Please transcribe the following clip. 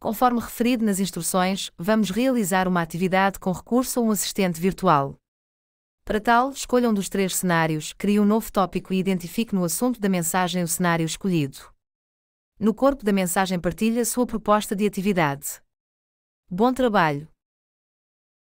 Conforme referido nas instruções, vamos realizar uma atividade com recurso a um assistente virtual. Para tal, escolha um dos três cenários, crie um novo tópico e identifique no assunto da mensagem o cenário escolhido. No corpo da mensagem partilhe a sua proposta de atividade. Bom trabalho!